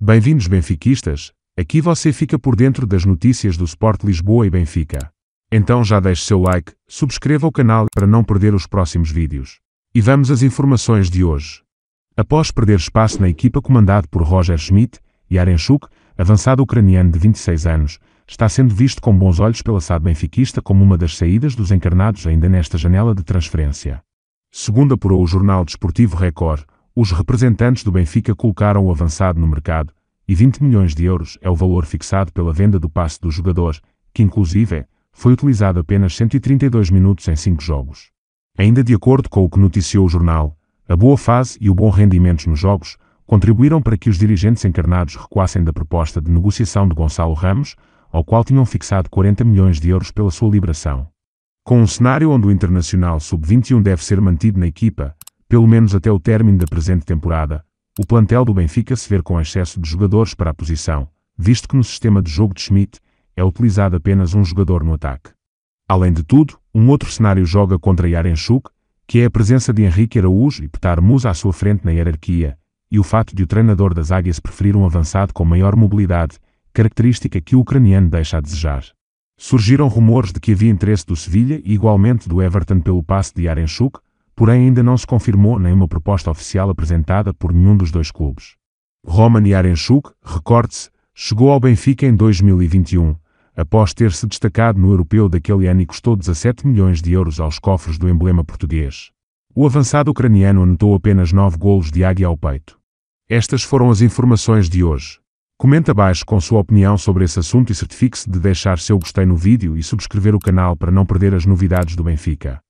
Bem-vindos benfiquistas, aqui você fica por dentro das notícias do Sport Lisboa e Benfica. Então já deixe seu like, subscreva o canal para não perder os próximos vídeos. E vamos às informações de hoje. Após perder espaço na equipa comandada por Roger Schmidt, Yarenchuk, avançado ucraniano de 26 anos, está sendo visto com bons olhos pela SAD benfiquista como uma das saídas dos encarnados ainda nesta janela de transferência. Segundo apurou o jornal desportivo Record, os representantes do Benfica colocaram o avançado no mercado, e 20 milhões de euros é o valor fixado pela venda do passe do jogador, que inclusive foi utilizado apenas 132 minutos em 5 jogos. Ainda de acordo com o que noticiou o jornal, a boa fase e o bom rendimento nos jogos contribuíram para que os dirigentes encarnados recuassem da proposta de negociação de Gonçalo Ramos, ao qual tinham fixado 40 milhões de euros pela sua liberação. Com um cenário onde o Internacional Sub-21 deve ser mantido na equipa, pelo menos até o término da presente temporada, o plantel do Benfica se ver com excesso de jogadores para a posição, visto que no sistema de jogo de Schmidt é utilizado apenas um jogador no ataque. Além de tudo, um outro cenário joga contra Yarenchuk, que é a presença de Henrique Araújo e Petar Musa à sua frente na hierarquia, e o fato de o treinador das Águias preferir um avançado com maior mobilidade, característica que o ucraniano deixa a desejar. Surgiram rumores de que havia interesse do Sevilha e igualmente do Everton pelo passe de Yarenchuk, porém ainda não se confirmou nenhuma proposta oficial apresentada por nenhum dos dois clubes. Roman Yarenchuk, recorde-se, chegou ao Benfica em 2021, após ter-se destacado no europeu daquele ano e custou 17 milhões de euros aos cofres do emblema português. O avançado ucraniano anotou apenas 9 golos de águia ao peito. Estas foram as informações de hoje. Comenta abaixo com sua opinião sobre esse assunto e certifique-se de deixar seu gostei no vídeo e subscrever o canal para não perder as novidades do Benfica.